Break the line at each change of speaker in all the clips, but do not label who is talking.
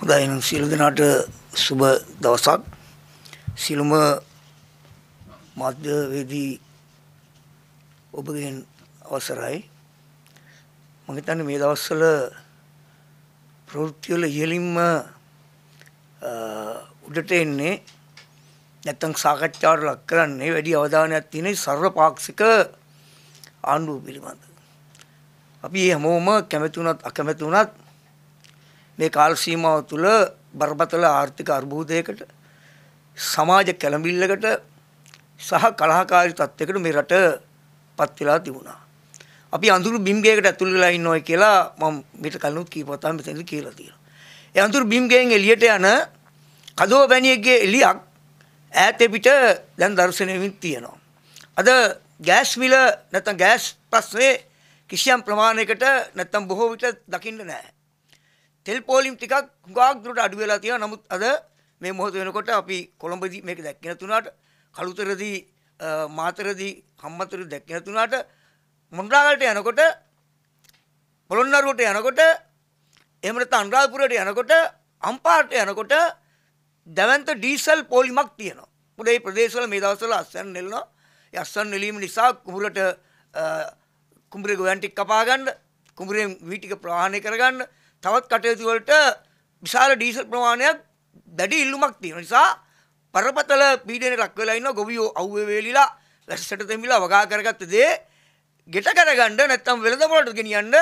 හොඳයි නම් සියලු දෙනාට සුබ දවසක්. සියලුම මාධ්‍යවේදී ඔබගෙන් අවසරයි. මම හිතන්නේ මේ දවස්වල ප්‍රවෘත්ති වල ඉහළින්ම උඩට එන්නේ නැත්තම් සාකච්ඡාවට ලක් කරන්නේ වැඩි අවධානයක් තියෙන සර්වපාක්ෂික ආණ්ඩුව පිළිබඳ. අපි හැමෝම කැමති වුණත් අකමැති වුණත් මේ කාල සීමාව තුළ බරපතල ආර්ථික අර්බුදයකට සමාජ කැළඹිල්ලකට සහ කලහකාරී තත්යකට මේ රට පත් වෙලා තිබුණා. අපි අඳුරු බිම්ගයකට ඇතුල් වෙලා ඉන්නවයි කියලා මම මෙතන කලිනුත් කීපවතාව මෙතනදී කියලා තියෙනවා. ඒ අඳුරු බිම්ගයෙන් එළියට යන කදෝ බැණියෙක්ගේ එළියක් ඈත පිට දැන් දර්ශනයමින් තියෙනවා. අද ගෑස් මිල නැත්නම් ගෑස් ප්‍රශ්නේ කිසියම් ප්‍රමාණයකට නැත්නම් බොහෝ විට දකින්න නැහැ. තෙල් පෝලිම් ටිකක් හුඟක් දුරට අඩු වෙලා තියෙනවා. නමුත් අද මේ මොහොත වෙනකොට අපි කොළඹදී මේක දැක්කේ නැතුණාට කළුතරදී මාතරදී හම්මතරදී දැක්කේ නැතුණාට මොණරාගලට යනකොට පොළොන්නරුවට යනකොට එහෙම නැත්නම් අනුරාධපුරයට යනකොට අම්පාරට යනකොට දැවන්ත ඩීසල් පෝලිමක් තියෙනවා. මොකද මේ ප්‍රදේශවල මේ දවස්වල අස්සන් නෙලනවා. ඒ අස්සන් නෙලීම නිසා කුඹුරට කුඹුරේ ගොයන් ටික කපා ගන්න, කුඹුරෙන් වී ටික ප්‍රවාහණය කර ගන්න, තවත් කටයුතු වලට විශාල ඩීසල් ප්‍රමාණයක් දැඩි ඉල්ලුමක් තියෙන නිසා පරපතල පීඩනය රක් වෙලා ඉන්න ගොවියෝ අවුවේ වේලිලා වැස්සට තෙමිලා වගා කරගත්ත දේ ගෙට කරගන්න නැත්තම් වෙළඳ පොළට ගෙනියන්න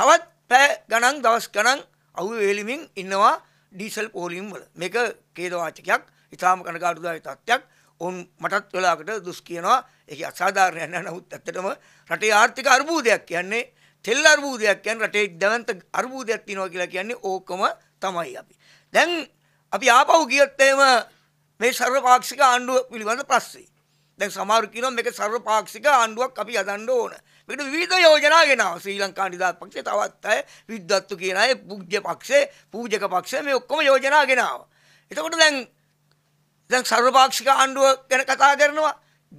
තවත් පැය ගණන් දවස් ගණන් අවුවේ වේලිමින් ඉන්නවා ඩීසල් පෝලිම් වල මේක ඛේදවාචකයක් ඊටාම කනගාටුදායක තත්ත්වයක් උන් මටත් වෙලාවකට දුස් කියනවා ඒක අසාධාරණයක් නෑ නමුත් ඇත්තටම රටේ ආර්ථික අර්බුදයක් කියන්නේ තෙල් අර්බුදයක් කියන්නේ රටේ දැවන්ත අර්බුදයක් තියෙනවා කියලා කියන්නේ ඕකම තමයි අපි. දැන් අපි ආපහු ගියොත් එහෙම මේ ਸਰවපාක්ෂික ආණ්ඩුව පිළිබඳ ප්‍රශ්නේ. දැන් සමහරු කියනවා මේක ਸਰවපාක්ෂික ආණ්ඩුවක් අපි හදන්න ඕන. මේකට විවිධ යෝජනා ගෙනාවා. ශ්‍රී ලංකා නිදහස් පක්ෂය තවත් අය විද්වත්තු කියන අය පූජ්‍ය පක්ෂය, පූජක පක්ෂය මේ ඔක්කොම යෝජනා ගෙනාවා. එතකොට දැන් දැන් ਸਰවපාක්ෂික ආණ්ඩුව ගැන කතා කරනවා,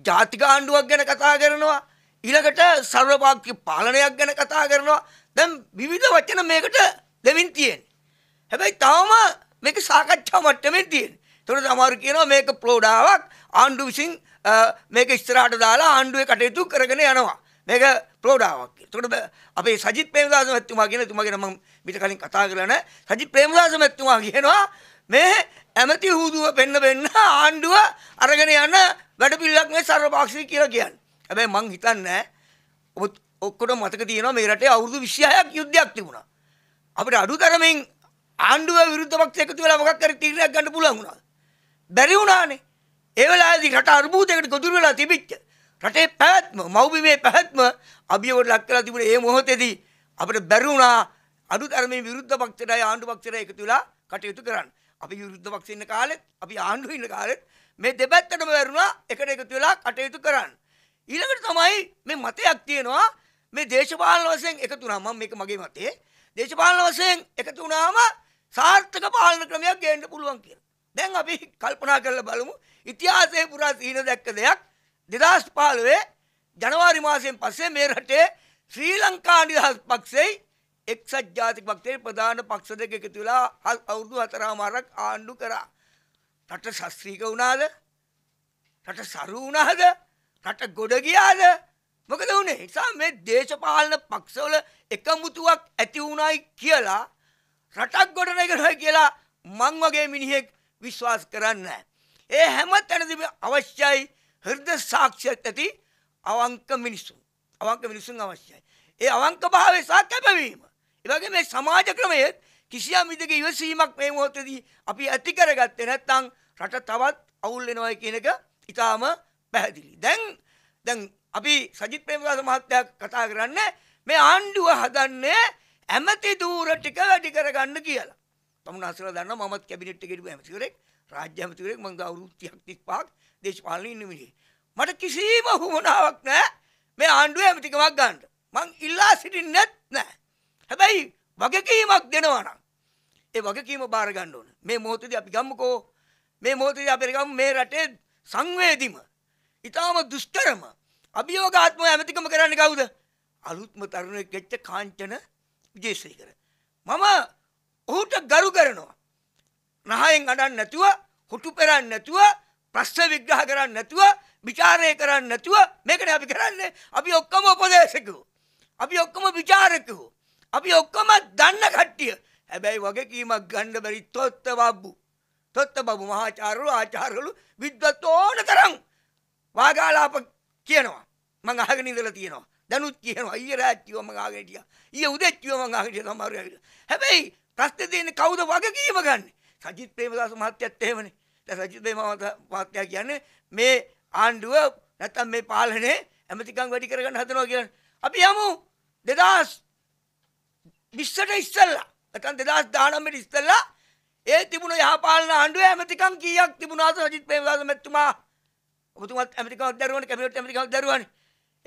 ජාතික ආණ්ඩුවක් ගැන කතා කරනවා. ඊළඟට සර්වභාග්‍ය පාලනයක් ගැන කතා කරනවා. දැන් විවිධ වචන මේකට දෙමින් තියෙන. හැබැයි තාම මේක සාකච්ඡා මට්ටමින් තියෙන. ඒතකොට සමහර කියනවා මේක ප්‍රෝඩාවක් ආණ්ඩුව විසින් මේක ඉස්සරහට දාලා ආණ්ඩුවේ කටයුතු කරගෙන යනවා. මේක ප්‍රෝඩාවක් කියලා. එතකොට අපේ සජිත් ප්‍රේමදාස මහත්මයා කියන තුමාගෙන මම පිට කලින් කතා කරලා නැහැ. සජිත් ප්‍රේමදාස මහත්මයා කියනවා මේ ඇමති හුදුව පෙන්න පෙන්න ආණ්ඩුව අරගෙන යන වැඩපිළිවෙලක් මේ සර්වපාක්ෂික කියලා කියන්නේ. හැබැයි මං හිතන්නේ ඔබත් ඔක්කොටම මතක තියෙනවා මේ රටේ අවුරුදු 26ක් යුද්ධයක් තිබුණා. අපිට අඩුතරමින් ආණ්ඩුව විරුද්ධ පක්ෂ එකතු වෙලා මොකක් හරි තීරණයක් ගන්න පුළුවන් වුණාද? බැරි වුණානේ. ඒ වෙලාවේදී රට අර්බුදයකට ගොදුරු වෙලා තිබිච්ච රටේ පැවැත්ම, මව්බිමේ පැවැත්ම අභියෝගයට ලක් කරලා තිබුණේ ඒ මොහොතේදී අපිට බැරි වුණා අඩුතරමින් විරුද්ධ පක්ෂයටයි ආණ්ඩු පක්ෂයටයි එකතු වෙලා කටයුතු කරන්න. අපි විරුද්ධ පක්ෂේ ඉන්න කාලෙත්, අපි ආණ්ඩුවේ ඉන්න කාලෙත් මේ දෙපැත්තටම වැරුණා එකට එකතු වෙලා කටයුතු කරන්න. ඊළඟට තමයි මේ මතයක් තියෙනවා මේ දේශපාලන වශයෙන් එකතු වුණාම මේක මගේ මතේ දේශපාලන වශයෙන් එකතු වුණාම සාර්ථක පාලන ක්‍රමයක් ගේන්න පුළුවන් කියලා. දැන් අපි කල්පනා කරලා බලමු ඉතිහාසයේ පුරා සීන දැක්ක දෙයක් 2015 ජනවාරි මාසයෙන් පස්සේ මේ රටේ ශ්‍රී ලංකා නිදහස් පක්ෂයයි එක්සත් ජාතික පක්ෂයේ ප්‍රධාන පක්ෂ දෙක එකතු වෙලා අවුරුදු 4මාරක් ආණ්ඩු කරා. රට ශාස්ත්‍රීය වුණාද? රට සරු වුණාද? රට ගොඩ ගියාද මොකද වුණේ නිසා මේ දේශපාලන පක්ෂවල එකමුතුවක් ඇති වුණයි කියලා රටක් ගොඩ නැගෙනවා කියලා මං වගේ මිනිහෙක් විශ්වාස කරන්නේ ඒ හැම තැනදීම අවශ්‍යයි හෘද සාක්ෂියක් ඇති අවංක මිනිසුන්. අවංක මිනිසුන් අවශ්‍යයි. ඒ අවංක භාවය සහ කැපවීම. ඒ වගේ මේ සමාජ ක්‍රමයේ කිසියම් විදක ඉවසීමක් මේ මොහොතේදී අපි ඇති කරගත්තේ නැත්නම් රට තවත් අවුල් වෙනවා කියන එක ඊටාම පැහැදිලි. දැන් දැන් අපි සජිත් ප්‍රේමදාස මහත්තයා කතා කරන්නේ මේ ආණ්ඩුව හදන්නේ ඇමති දූර ටික වැඩි කරගන්න කියලා. තමුනාසලා දන්නවා මමත් කැබිනට් එකේ ඉන්න ඇමතිවරයෙක්, රාජ්‍ය ඇමතිවරයෙක් මම අවුරුදු 30ක් 35ක් දේශපාලනේ ඉන්න මිනිහෙක්. මට කිසිම වුණාවක් නැහැ මේ ආණ්ඩුව ඇමතිකමක් ගන්න. මං ඉල්ලා සිටින්නෙත් නැහැ. හැබැයි වගකීමක් දෙනවා නම් ඒ වගකීම බාර ගන්න ඕන. මේ මොහොතේදී අපි ගම්මුකෝ මේ මොහොතේදී අපි ගමු මේ රටේ සංවේදීම ඉතාම දුෂ්කරම අභියෝගාත්මව ඇමතිකම කරන්න කවුද? අලුත්ම තරුණයෙක් වෙච්ච කාංචන විජේසේකර. මම ඔහුට ගරු කරනවා. නහයෙන් අඩන්න නැතුව, හුටු පෙරන්න නැතුව, ප්‍රශ්න විග්‍රහ කරන්න නැතුව, ਵਿਚාරය කරන්න නැතුව මේකනේ අපි කරන්නේ. අපි ඔක්කොම උපදේශකෝ. අපි ඔක්කොම ਵਿਚාරකෝ. අපි ඔක්කොම දන්න කට්ටිය. හැබැයි වගකීමක් ගන්න බැරි තොත්ත බබ්බු. තොත්ත බබ්බු මහාචාර්යලු ආචාර්යලු විද්වත් ඕන තරම් වාගාලාප කියනවා මං අහගෙන ඉඳලා තියෙනවා දැනුත් කියනවා ඊයේ රාත් කිව්වා මං අහගෙන හිටියා ඊයේ උදේ කිව්වා මං අහගෙන හිටියා සමහර වෙලාවට හැබැයි ප්‍රශ්නේ දෙන්නේ කවුද වගකීම ගන්න සජිත් ප්‍රේමදාස මහත්තයත් එහෙමනේ දැන් සජිත් ප්‍රේමදාස මහත්තයා කියන්නේ මේ ආණ්ඩුව නැත්තම් මේ පාලනේ ඇමතිකම් වැඩි කරගන්න හදනවා කියන්නේ අපි යමු 2020ට ඉස්සෙල්ලා නැත්තම් 2019ට ඉස්සෙල්ලා ඒ තිබුණ යහපාලන ආණ්ඩුවේ ඇමතිකම් කීයක් තිබුණාද සජිත් ප්‍රේමදාස මහත්මයා ඔබතුමත් ඇමරිකාවක් දරුවන කැබිනට් ඇමරිකාවක් දරුවන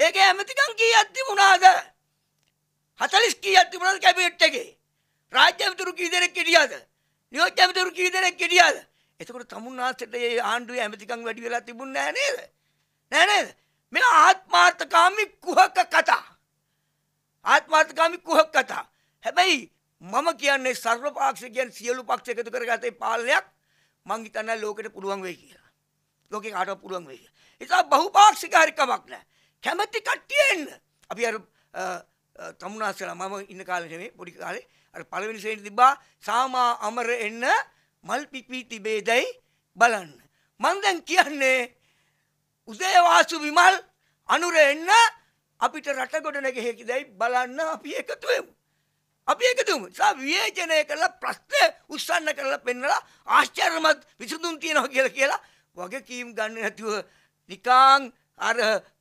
ඒකේ ඇමතිකම් කීයක් තිබුණාද 40 කීයක් තිබුණාද කැබිනට් එකේ රාජ්‍ය ඇමතිවරු කී දෙනෙක් හිටියාද නියෝජ්‍ය ඇමතිවරු කී දෙනෙක් හිටියාද එතකොට තමුන්නාසට මේ ආණ්ඩුවේ ඇමතිකම් වැඩි වෙලා තිබුණේ නැහැ නේද නෑ නේද මේ ආත්මාර්ථකාමී කුහක කතා ආත්මාර්ථකාමී කුහක කතා හැබැයි මම කියන්නේ සර්වපාක්ෂිකයන් සියලු පක්ෂ එකතු කරගත්තේ පාලනයක් මං හිතන්නේ ලෝකෙට පුළුවන් වෙයි කියලා ලෝකේ කාටවත් පුළුවන් වෙයි. ඒ නිසා බහුපාක්ෂික හරිකමක් නැහැ. කැමැති කට්ටිය එන්න. අපි අර තමුනාස්සලා මම ඉන්න කාලේ නෙමෙයි පොඩි කාලේ අර පළවෙනි ශ්‍රේණිය තිබ්බා සාමා අමර එන්න මල් පිපි තිබේදයි බලන්න. මම දැන් කියන්නේ උදේවාසු විමල් අනුර එන්න අපිට රට ගොඩ නැගෙහිදයි බලන්න අපි එකතු වෙමු. අපි එකතු වෙමු. සා විවේචනය කරලා ප්‍රශ්න උස්සන්න කරලා පෙන්නලා ආශ්චර්යමත් විසඳුම් තියනවා කියලා කියලා වගකීම් ගන්න නැතුව නිකාං අර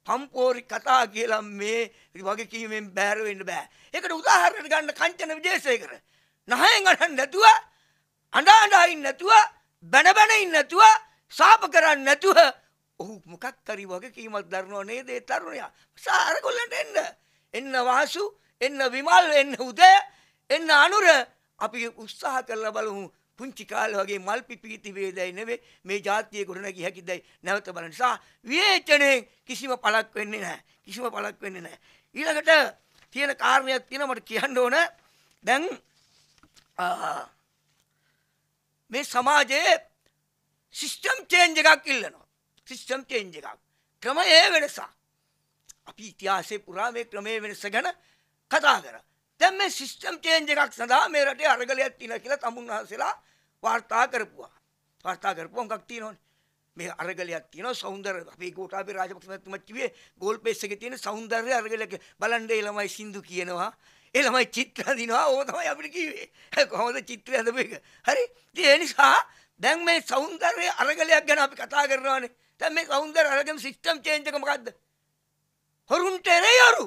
පම්පෝරි කතා කියලා මේ වගකීමෙන් බැහැර වෙන්න බෑ. ඒකට උදාහරණයක් ගන්න කංචන විජේසේකර. නහයෙන් අඬන්න නැතුව අඬා අඬා ඉන්න නැතුව බැන බැන ඉන්න නැතුව සාප කරන්නේ නැතුව ඔහු මොකක් කරි වගකීමක් දරනව නේද ඒ තරුණයා. සාරගොල්ලන්ට එන්න. එන්න වාසු, එන්න විමල්, එන්න උදය, එන්න අනුර අපි උත්සාහ කරලා බලමු. පුංචි කාලේ වගේ මල් පිපී තිබේදයි නෙවෙයි මේ ජාතියේ ගොඩනැගී හැකිදයි නැවත බලන නිසා විවේචනයෙන් කිසිම පළක් වෙන්නේ නැහැ. කිසිම පළක් වෙන්නේ නැහැ. ඊළඟට තියෙන කාරණයක් තියෙනවා මට කියන්න ඕන. දැන් මේ සමාජයේ සිස්ටම් චේන්ජ් එකක් ඉල්ලනවා. සිස්ටම් චේන්ජ් එකක්. ක්‍රමයේ වෙනසක්. අපි ඉතිහාසයේ පුරා මේ ක්‍රමයේ වෙනස ගැන කතා කරා. දැන් මේ සිස්ටම් චේන්ජ් එකක් සඳහා මේ රටේ අරගලයක් තියෙනවා කියලා තමුන් වහන්සේලා වාර්තා කරපුවා. වාර්තා කරපුවා මොකක් තියෙනවනේ. මේ අරගලයක් තියෙනවා සෞන්දර්ය අපේ ගෝඨාභය රාජපක්ෂ මහත්මයා කිව්වේ ගෝල් පේස් එකේ තියෙන සෞන්දර්ය අරගලයක් බලන්න ඒ ළමයි සින්දු කියනවා. ඒ ළමයි චිත්‍ර දිනවා ඕක තමයි අපිට කිව්වේ. කොහොමද චිත්‍රය හදපු එක? හරි. ඒ නිසා දැන් මේ සෞන්දර්ය අරගලයක් ගැන අපි කතා කරනවානේ. දැන් මේ සෞන්දර්ය අරගම සිස්ටම් චේන්ජ් එක මොකද්ද? හොරුන්ට එරේ යරු.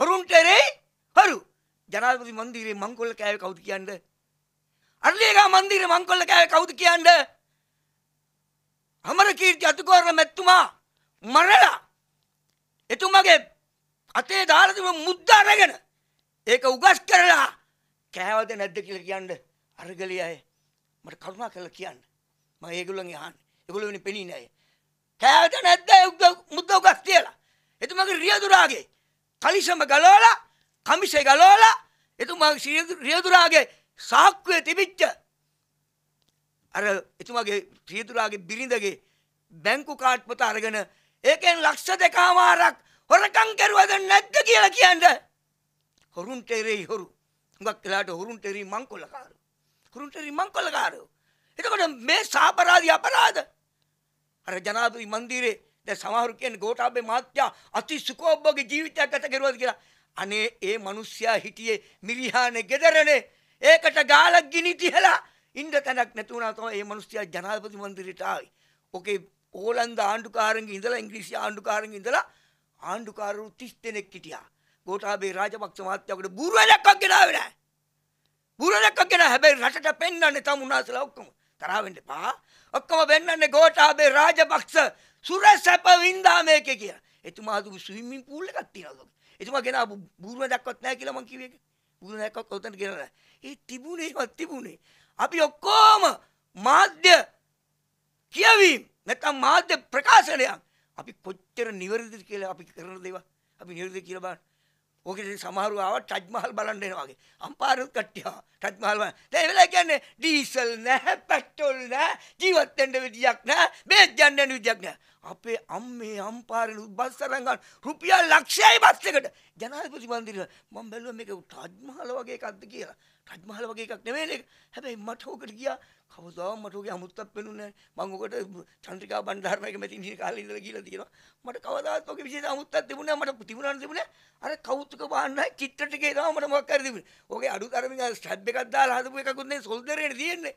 හොරුන්ට එරේ හරු ජනාධිපති මන්දිරේ මංකොල්ල කෑවේ කවුද කියන්න? අරලියගා මන්දිරේ මංකොල්ල කෑවේ කවුද කියන්න? අමරකීර්ති අතුකෝරණ මෙතුමා මරලා එතුමගේ අතේ දාලා තිබුණු මුද්ද අරගෙන ඒක උගස් කරලා කෑවද නැද්ද කියලා කියන්න අරගලිය අය මට කරුණා කරලා කියන්න මම ඒගොල්ලන්ගේ අහන්නේ ඒගොල්ලෝ වෙන පෙනී නෑ කෑවද නැද්ද මුද්ද උගස් කියලා එතුමගේ රියදුරාගේ කලිසම ගලවලා කමිසේ ගලෝලා එතුමා රියදුරාගේ සාක්කුවේ තිබිච්ච අර එතුමාගේ රියදුරාගේ බිරිඳගේ බැංකු කාඩ් පොත අරගෙන ඒකෙන් ලක්ෂ දෙකමාරක් හොරකම් කරුවද නැද්ද කියලා කියන්න හොරුන්ට එරෙයි හොරු හුඟක් වෙලාට හොරුන්ට එරෙයි මංකොල්ලකාරෝ හොරුන්ට එරෙයි මංකොල්ලකාරෝ එතකොට මේ සාපරාධි අපරාධ අර ජනාධිපති මන්දිරේ දැන් සමහරු කියන්නේ ගෝඨාභය මහත්තයා අති සුකෝබ්බගේ ජීවිතයක් ගත කරුවද කියලා අනේ ඒ මිනිස්සයා හිටියේ මිරිහානේ ගෙදරනේ. ඒකට ගාලක් ගිනි තියලා ඉන්න තැනක් නැති වුණා තමයි මේ මිනිස්සයා ජනාධිපති මන්දිරයට ආවේ. ඔකේ ඕලන්ද ආණ්ඩුකාරන්ගේ ඉඳලා ඉංග්‍රීසි ආණ්ඩුකාරන්ගේ ඉඳලා ආණ්ඩුකාරරු 30 දෙනෙක් හිටියා. ගෝඨාභය රාජපක්ෂ මහත්තයාකට බුරුවලක් අගෙනාවේ නැහැ. බුරුවලක් අගෙනා හැබැයි රටට පෙන්වන්නේ තම උනාසලා ඔක්කොම. තරහ වෙන්න එපා. ඔක්කොම වෙන්නන්නේ ගෝඨාභය රාජපක්ෂ සුරසැප වින්දා මේකේ කියලා. එතුමාගේ ස්විමින් pool එකක් තියෙනවා. එතුමා ගෙන බුරුව දක්වත් නැහැ කියලා මං කිව්වේ. බුරුව දක්වත් උතන ගෙන නැහැ. ඒ තිබුණේවත් තිබුණේ. අපි ඔක්කොම මාධ්‍ය කියවීම නැත්නම් මාධ්‍ය ප්‍රකාශනයක් අපි කොච්චර නිවැරදිද කියලා අපි කරන දේවා අපි නිවැරදි කියලා බලන්න. ඕකේ සමහරව ආව ටජ් මහල් බලන්න එනවා වගේ. අම්පාරුත් කට්ටිය ටජ් මහල් බලන්න. දැන් වෙලා කියන්නේ ඩීසල් නැහැ, පෙට්‍රල් නැහැ, ජීවත් වෙන්න විදියක් නැහැ, බේත් ගන්න විදියක් නැහැ. අපේ අම්මේ අම්පාරේ බස් අරන් ගන්න රුපියල් ලක්ෂයයි බස් එකට ජනාධිපති මන්දිරේ මම බැලුවා මේක ටජ් මහල් වගේ එකක්ද කියලා ටජ් මහල් වගේ එකක් නෙමෙයි නේද හැබැයි මට ඕකට ගියා කවදාවත් මට ඕකේ අමුත්තක් පෙන්නුනේ නැහැ මම ඔකට චන්ද්‍රිකා බණ්ඩාරනායක මෙතින් ඉන්න කාලේ ඉඳලා කියලා තියෙනවා මට කවදාවත් ඕකේ විශේෂ අමුත්තක් තිබුණේ නැහැ මට තිබුණාන තිබුණේ අර කෞතුක බාන්නයි චිත්‍ර ටිකේ තමයි මට මොකක් හරි තිබුණේ ඕකේ අඩු තරමින් ස්ටැබ් එකක් දාලා හදපු එකකුත් නේ සොල්දරේනේ තියෙන්නේ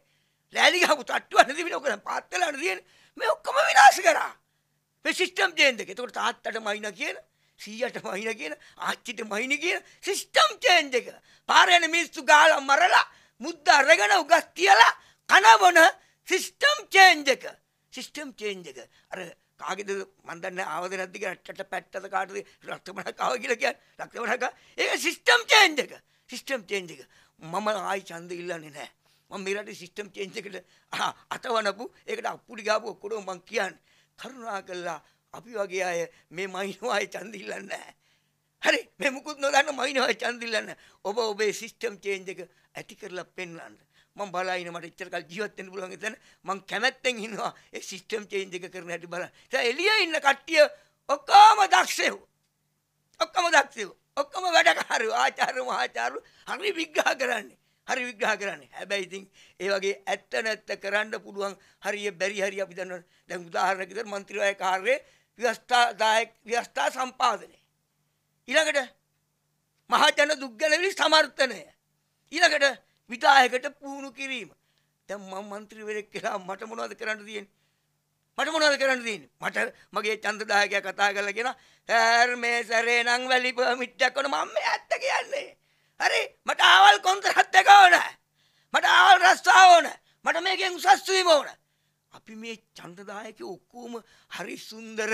ලෑලි ගහපු තට්ටුවක් නෙමෙයි ඕක පාත්තලන තියෙන්නේ මේ ඔක්කොම විනාශ කරා මේ සිස්ටම් චේන්ජ් එක. එතකොට තාත්තට මයින කියන සීයට මයින කියන ආච්චිට මයින කියන සිස්ටම් චේන්ජ් එක. පාරේ යන මිනිස්සු ගාලා මරලා මුද්ද අරගෙන උගස් කියලා කනවන සිස්ටම් චේන්ජ් එක. සිස්ටම් චේන්ජ් එක. අර කාගෙද මන් දන්නේ ආවද නැද්ද කියලා රටට පැත්තට කාටද රක්තමණක් ආව කියලා කියන්නේ. රක්තමණක් ඒක සිස්ටම් චේන්ජ් එක. සිස්ටම් චේන්ජ් එක. මම ආයි ඡන්ද ඉල්ලන්නේ නැහැ. මම මේ රටේ සිස්ටම් චේන්ජ් එකට අතවනපු ඒකට අප්පුඩි ගාපු ඔක්කොම මම කියන්නේ. කරුණා කළා අපි වගේ අය මේ මයින්වායේ ඡන්දිල්ලන්නේ නැහැ. හරි මේ මුකුත් නොදන්න මයින්වායේ ඡන්දිල්ලන්නේ ඔබ ඔබේ සිස්ටම් චේන්ජ් එක ඇති කරලා පෙන්වන්න. මම බලයින මට ඉච්චර කල් ජීවත් වෙන්න පුළුවන් එතන මං කැමැත්තෙන් ඉන්නවා ඒ සිස්ටම් චේන්ජ් එක කරන හැටි බලන්න. ඉතින් එළියේ ඉන්න කට්ටිය ඔක්කොම දක්ෂයෝ. ඔක්කොම දක්ෂයෝ. ඔක්කොම වැඩකාරයෝ ආචාර්ය මහාචාර්ය හරි විග්‍රහ කරන්නේ. හරි විග්‍රහ කරන්නේ. හැබැයි ඉතින් ඒ වගේ ඇත්ත නැත්ත කරන්න පුළුවන් හරිය බැරි හරි අපි දන්නවා. දැන් උදාහරණයක් විදිහට മന്ത്രിවරයා කාර්යයේ ව්‍යවස්ථාදායක ව්‍යවස්ථා සම්පාදනය. ඊළඟට මහජන දුක්ගැලවිලි සමර්ථනය. ඊළඟට විදායකට පුහුණු කිරීම. දැන් මම മന്ത്രിවරයෙක් කියලා මට මොනවද කරන්න තියෙන්නේ? මට මොනවද කරන්න තියෙන්නේ? මට මගේ චන්දදායකයා කතා කරලා කියන "සර් මේ සරේ නම් වැලිපුව මිට්ටක් වුණ මම ඇත්ත කියන්නේ." හරි මට ආවල් කොන්තරත් එක ඕන මට ආවල් රස්සා ඕන මට මේකෙන් උසස්වීම ඕන අපි මේ චන්දදායක ඔක්කෝම හරි සුන්දර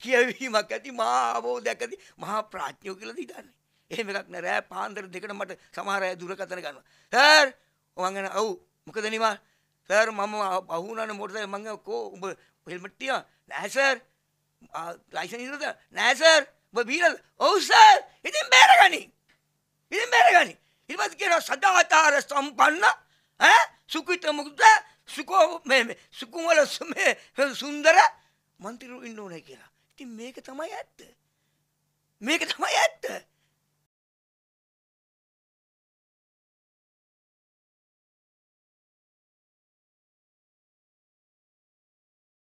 කියවීමක් ඇති මාබෝධ ඇති මහා ප්‍රාඥෝ කියල දිටන්නේ එහෙම එකක් නෑ පාන්දර දෙකට මට සමහරය දුරකතන ගන්න සර් ඔවන්ගෙන ඔව් මොකද නිවා සර් මම අහුනන මොටද මංග කෝ උඹ හෙල්මට්ටිය නෑසර් ලයිසන් ඉරද නෑසර් බීරල් ඔවුසර් ඉතින් බේරග මොකද කියන සදාචාර සම්පන්න ඈ සුඛිත මුක්ත සුකෝ මේ සුකුමල මේ සුන්දර മന്ത്രിරු ඉන්න ඕනේ කියලා. ඉතින් මේක තමයි ඇත්ත. මේක තමයි ඇත්ත.